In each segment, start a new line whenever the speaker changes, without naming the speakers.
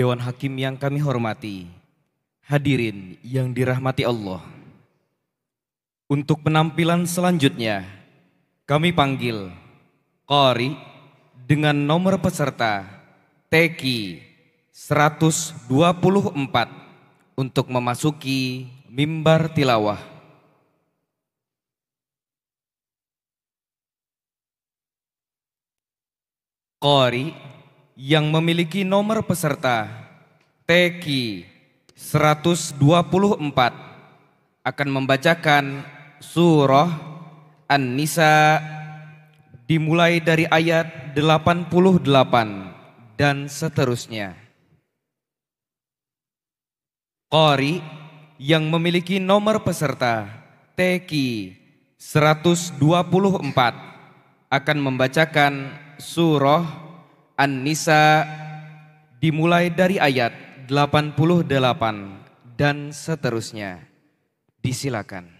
Dewan Hakim yang kami hormati, hadirin yang dirahmati Allah. Untuk penampilan selanjutnya, kami panggil Kori dengan nomor peserta Teki 124 untuk memasuki mimbar tilawah. Qari yang memiliki nomor peserta TQ 124 akan membacakan surah An-Nisa dimulai dari ayat 88 dan seterusnya. Qari yang memiliki nomor peserta TQ 124 akan membacakan surah An-Nisa dimulai dari ayat 88 dan seterusnya. Disilakan.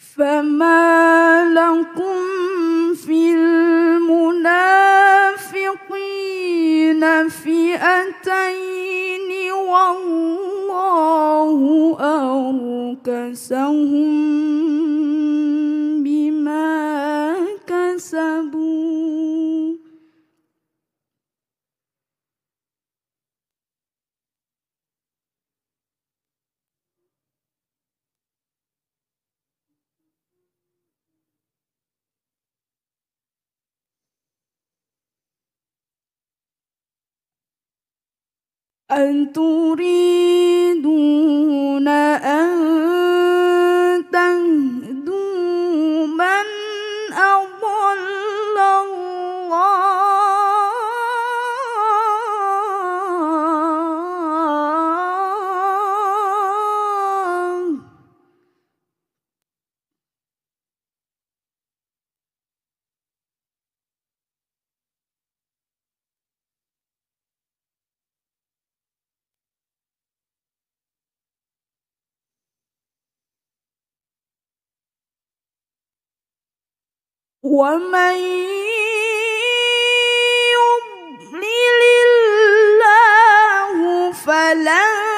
فما لكم في المنافقين فئتين والله أركسهم بما كسبوا أن تريدون ومن يضلل الله فلن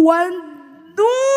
والدور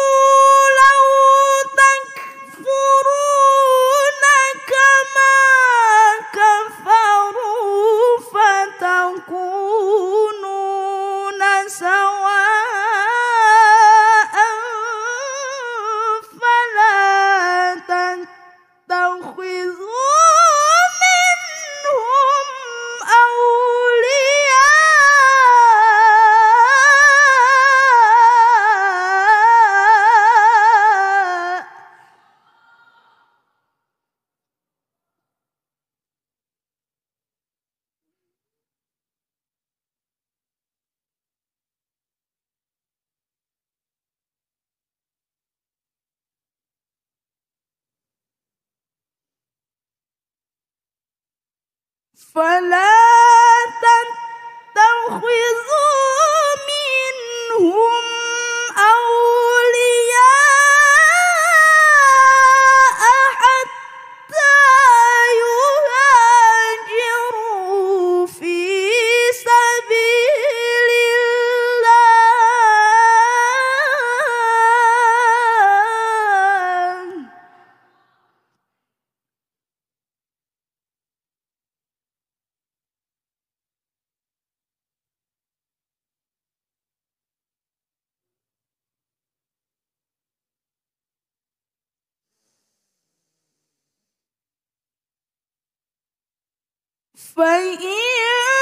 فلا تتخذ 飞扬。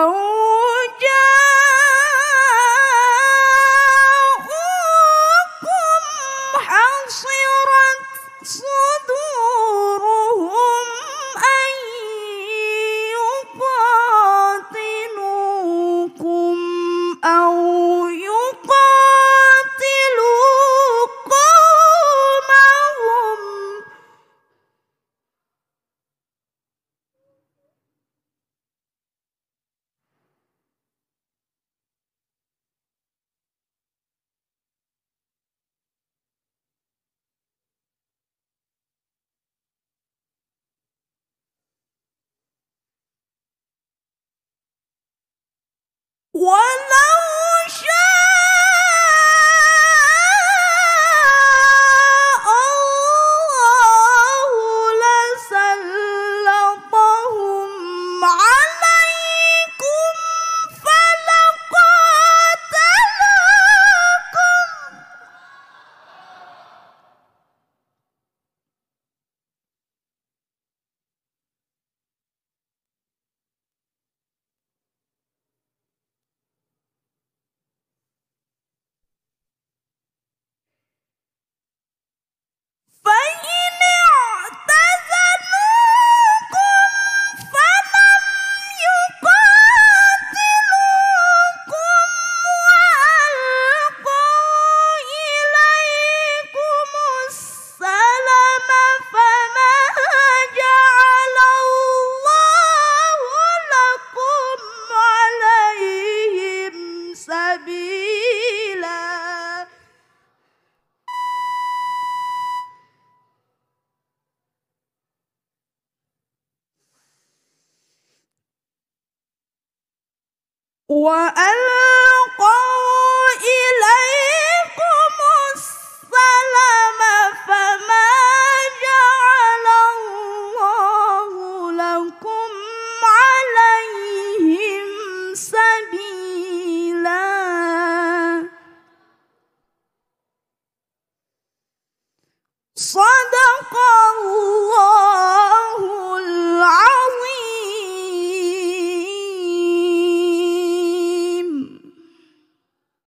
Oh. 晚安了。